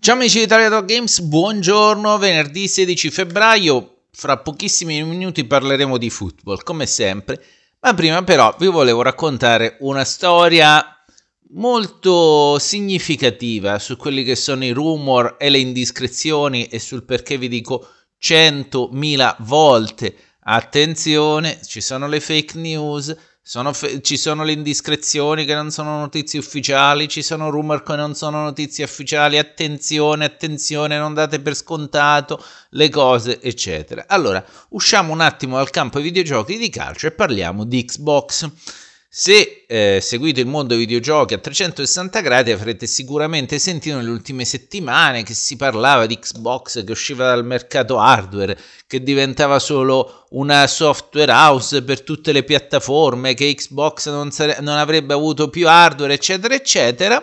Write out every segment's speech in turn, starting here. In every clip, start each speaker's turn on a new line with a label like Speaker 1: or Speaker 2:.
Speaker 1: Ciao amici di Italiato Games, buongiorno, venerdì 16 febbraio, fra pochissimi minuti parleremo di football come sempre, ma prima però vi volevo raccontare una storia molto significativa su quelli che sono i rumor e le indiscrezioni e sul perché vi dico 100.000 volte attenzione, ci sono le fake news, sono fe- ci sono le indiscrezioni che non sono notizie ufficiali, ci sono rumor che non sono notizie ufficiali, attenzione, attenzione, non date per scontato le cose, eccetera. Allora, usciamo un attimo dal campo ai videogiochi di calcio e parliamo di Xbox. Se eh, seguite il mondo videogiochi a 360 gradi avrete sicuramente sentito nelle ultime settimane che si parlava di Xbox che usciva dal mercato hardware, che diventava solo una software house per tutte le piattaforme, che Xbox non, sare- non avrebbe avuto più hardware, eccetera, eccetera.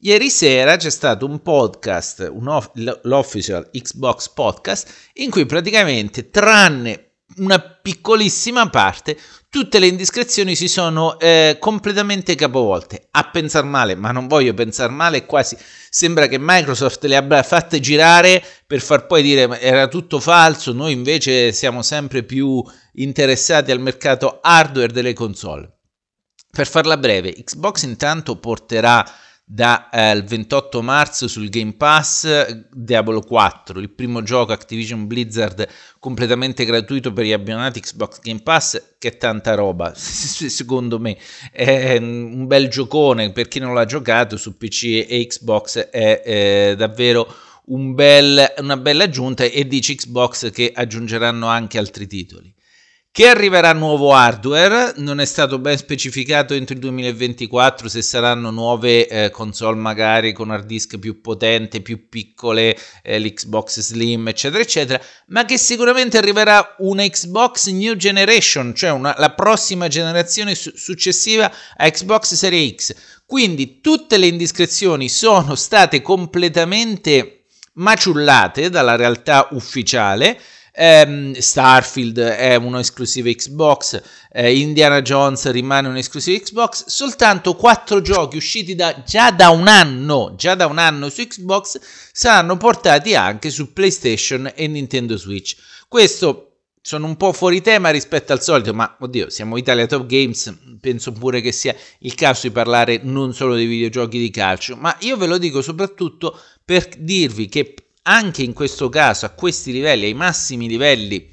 Speaker 1: Ieri sera c'è stato un podcast, un off- l'official Xbox podcast, in cui praticamente tranne una piccolissima parte, tutte le indiscrezioni si sono eh, completamente capovolte. A pensar male, ma non voglio pensare male, quasi sembra che Microsoft le abbia fatte girare per far poi dire era tutto falso, noi invece siamo sempre più interessati al mercato hardware delle console. Per farla breve, Xbox intanto porterà dal eh, 28 marzo sul Game Pass Diablo 4, il primo gioco Activision Blizzard completamente gratuito per gli abbonati Xbox Game Pass, che è tanta roba, secondo me è un bel giocone, per chi non l'ha giocato su PC e Xbox è eh, davvero un bel, una bella aggiunta e dice Xbox che aggiungeranno anche altri titoli. Che arriverà nuovo hardware, non è stato ben specificato entro il 2024 se saranno nuove eh, console magari con hard disk più potente, più piccole, eh, l'Xbox Slim eccetera eccetera, ma che sicuramente arriverà una Xbox New Generation, cioè una, la prossima generazione su- successiva a Xbox Series X. Quindi tutte le indiscrezioni sono state completamente maciullate dalla realtà ufficiale Ehm, Starfield è un'esclusiva Xbox, eh, Indiana Jones rimane un'esclusiva Xbox, soltanto quattro giochi usciti da, già, da un anno, già da un anno su Xbox saranno portati anche su PlayStation e Nintendo Switch. Questo sono un po' fuori tema rispetto al solito, ma oddio, siamo Italia Top Games, penso pure che sia il caso di parlare non solo dei videogiochi di calcio, ma io ve lo dico soprattutto per dirvi che anche in questo caso a questi livelli, ai massimi livelli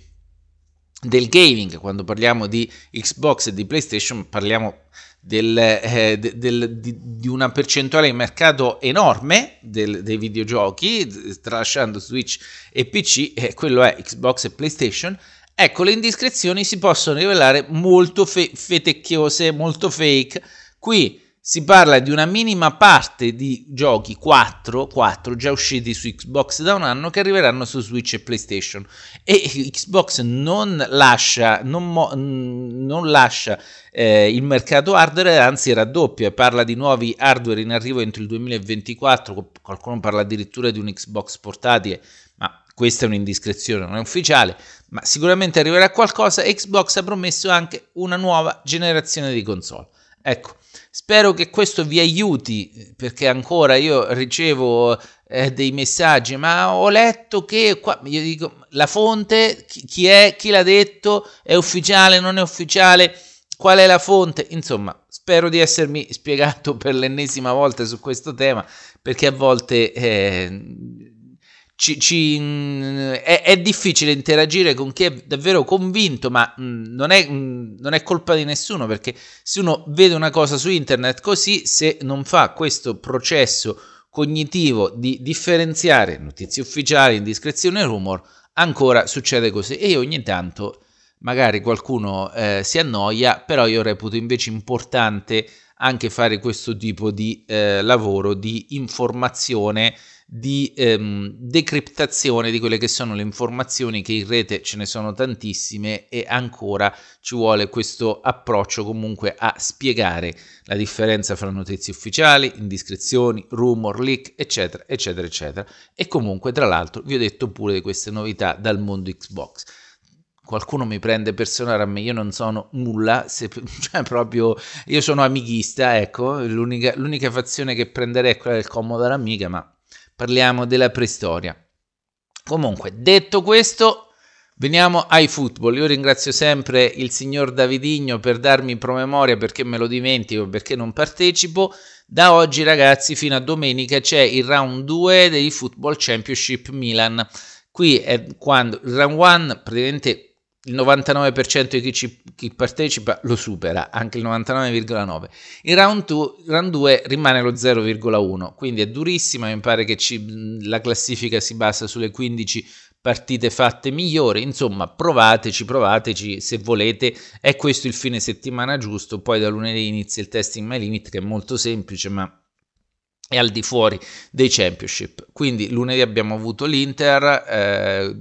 Speaker 1: del gaming, quando parliamo di Xbox e di PlayStation, parliamo del, eh, del, di, di, una percentuale di mercato enorme del, dei videogiochi, tralasciando Switch e PC, eh, quello è Xbox e PlayStation. Ecco, le indiscrezioni si possono rivelare molto fe- fetecchiose, molto fake. Qui si parla di una minima parte di giochi 4, 4 già usciti su Xbox da un anno che arriveranno su Switch e PlayStation e Xbox non lascia, non mo, non lascia eh, il mercato hardware, anzi raddoppia, parla di nuovi hardware in arrivo entro il 2024, qualcuno parla addirittura di un Xbox portatile, ma questa è un'indiscrezione, non è ufficiale, ma sicuramente arriverà qualcosa Xbox ha promesso anche una nuova generazione di console. Ecco, Spero che questo vi aiuti perché ancora io ricevo eh, dei messaggi, ma ho letto che qua, io dico, la fonte, chi, è, chi l'ha detto, è ufficiale, non è ufficiale, qual è la fonte, insomma, spero di essermi spiegato per l'ennesima volta su questo tema perché a volte... Eh, ci, ci, mm, è, è, difficile interagire con chi è davvero convinto, ma mm, non è, mm, non è, colpa di nessuno perché se uno vede una cosa su internet così, se non fa questo processo cognitivo di differenziare notizie ufficiali, indiscrezione e rumor, ancora succede così. E ogni tanto magari qualcuno eh, si annoia, però io reputo invece importante anche fare questo tipo di eh, lavoro di informazione di ehm, decriptazione di quelle che sono le informazioni che in rete ce ne sono tantissime e ancora ci vuole questo approccio comunque a spiegare la differenza fra notizie ufficiali, indiscrezioni, rumor, leak, eccetera, eccetera, eccetera. E comunque, tra l'altro, vi ho detto pure di queste novità dal mondo Xbox qualcuno mi prende personale a me, io non sono nulla, se, cioè proprio io sono amichista, ecco, l'unica, l'unica fazione che prenderei è quella del comodo all'amica, ma parliamo della preistoria. Comunque, detto questo, Veniamo ai football. Io ringrazio sempre il signor Davidigno per darmi promemoria perché me lo dimentico, perché non partecipo. Da oggi, ragazzi, fino a domenica c'è il round 2 dei Football Championship Milan. Qui è quando il round 1 praticamente il 99% di chi, ci, chi, partecipa lo supera, anche il 99,9%. In round, two, round 2 rimane lo 0,1%, quindi è durissima, mi pare che ci, la classifica si basa sulle 15 partite fatte migliori, insomma provateci, provateci se volete, è questo il fine settimana giusto, poi da lunedì inizia il testing My Limit che è molto semplice ma e al di fuori dei championship. Quindi lunedì abbiamo avuto l'Inter, eh,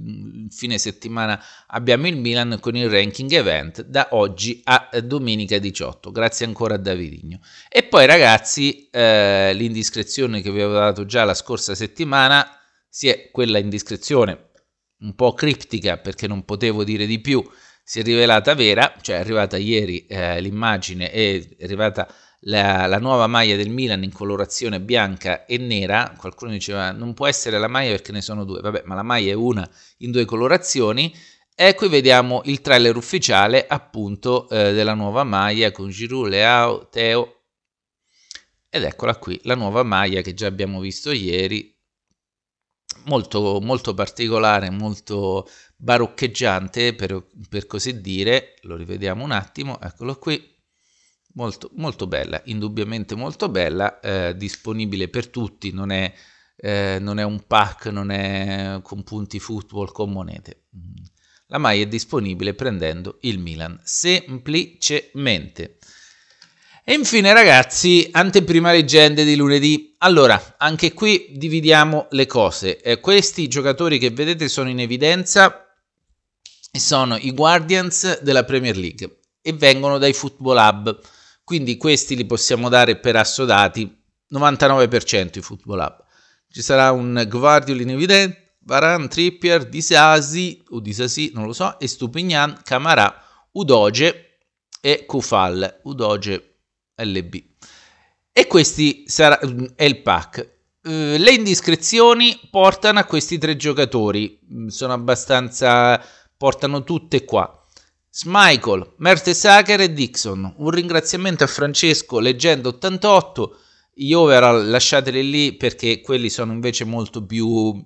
Speaker 1: fine settimana abbiamo il Milan con il ranking event da oggi a domenica 18. Grazie ancora a Davidigno. E poi ragazzi, eh, l'indiscrezione che vi avevo dato già la scorsa settimana, si è quella indiscrezione un po' criptica perché non potevo dire di più, si è rivelata vera, cioè è arrivata ieri eh, l'immagine e è arrivata la, la, nuova maglia del Milan in colorazione bianca e nera. Qualcuno diceva non può essere la maglia perché ne sono due, vabbè, ma la maglia è una in due colorazioni. Ecco, e qui vediamo il trailer ufficiale appunto eh, della nuova maglia con Giroud, Leao, Teo. Ed eccola qui, la nuova maglia che già abbiamo visto ieri, molto, molto particolare, molto baroccheggiante per, per così dire. Lo rivediamo un attimo, eccolo qui molto, molto bella, indubbiamente molto bella, eh, disponibile per tutti, non è, eh, non è, un pack, non è con punti football, con monete. La MAI è disponibile prendendo il Milan, semplicemente. E infine ragazzi, anteprima leggende di lunedì. Allora, anche qui dividiamo le cose. Eh, questi giocatori che vedete sono in evidenza sono i Guardians della Premier League e vengono dai Football Hub. Quindi questi li possiamo dare per assodati 99% i Football Hub. Ci sarà un Guardiol in evidente, Varan, Trippier, Disasi, o Disasi, non lo so, e Stupignan, Camarà, Udoge e Kufal, Udoge LB. E questi sarà, è il pack. Eh, le indiscrezioni portano a questi tre giocatori, mm, sono abbastanza... portano tutte qua. Smichael, Mertesacker e Dixon. Un ringraziamento a Francesco, leggendo 88. Gli overall lasciateli lì perché quelli sono invece molto più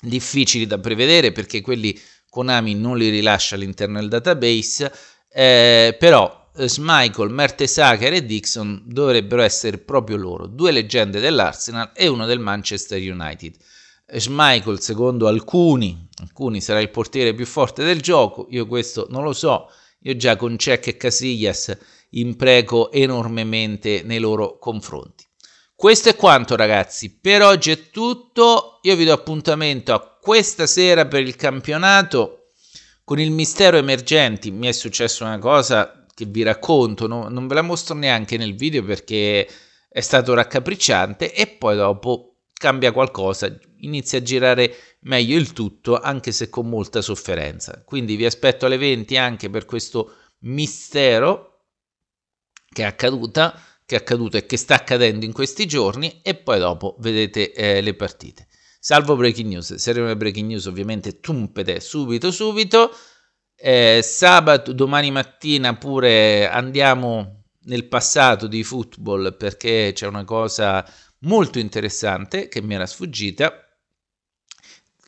Speaker 1: difficili da prevedere perché quelli Konami non li rilascia all'interno del database. Eh, però Smichael, eh, Mertesacker e Dixon dovrebbero essere proprio loro, due leggende dell'Arsenal e uno del Manchester United. Schmeichel secondo alcuni, alcuni sarà il portiere più forte del gioco, io questo non lo so, io già con Cech e Casillas impreco enormemente nei loro confronti. Questo è quanto ragazzi, per oggi è tutto, io vi do appuntamento a questa sera per il campionato con il mistero emergenti, mi è successa una cosa che vi racconto, no? non ve la mostro neanche nel video perché è stato raccapricciante e poi dopo cambia qualcosa, inizia a girare meglio il tutto anche se con molta sofferenza. Quindi vi aspetto alle 20 anche per questo mistero che è accaduta, che è accaduto e che sta accadendo in questi giorni e poi dopo vedete eh, le partite. Salvo breaking news, servono le breaking news ovviamente tumpete subito subito. Eh, sabato, domani mattina pure andiamo nel passato di football perché c'è una cosa molto interessante che mi era sfuggita.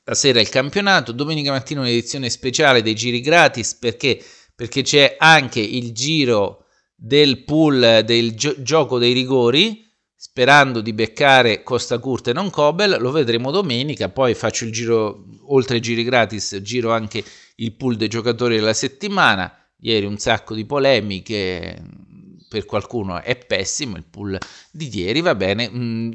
Speaker 1: La sera il campionato, domenica mattina un'edizione speciale dei giri gratis perché, perché c'è anche il giro del pool del gio- gioco dei rigori sperando di beccare Costa Curta e non Cobel, lo vedremo domenica, poi faccio il giro, oltre ai giri gratis, giro anche il pool dei giocatori della settimana, ieri un sacco di polemiche, per qualcuno è pessimo, il pool di ieri va bene, mm,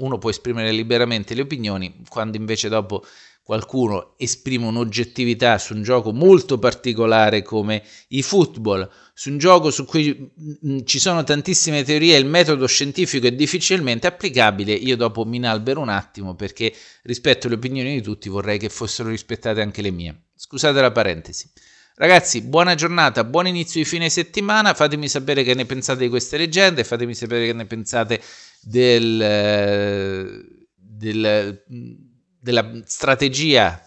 Speaker 1: uno può esprimere liberamente le opinioni, quando invece dopo qualcuno esprime un'oggettività su un gioco molto particolare come i football, su un gioco su cui mm, ci sono tantissime teorie il metodo scientifico è difficilmente applicabile, io dopo mi inalbero un attimo perché rispetto le opinioni di tutti vorrei che fossero rispettate anche le mie. Scusate la parentesi. Ragazzi, buona giornata, buon inizio di fine settimana. Fatemi sapere che ne pensate di queste leggende, fatemi sapere che ne pensate del, eh, del, mm, della strategia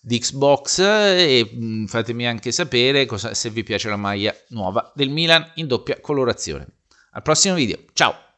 Speaker 1: di Xbox e mm, fatemi anche sapere cosa, se vi piace la maglia nuova del Milan in doppia colorazione. Al prossimo video, ciao!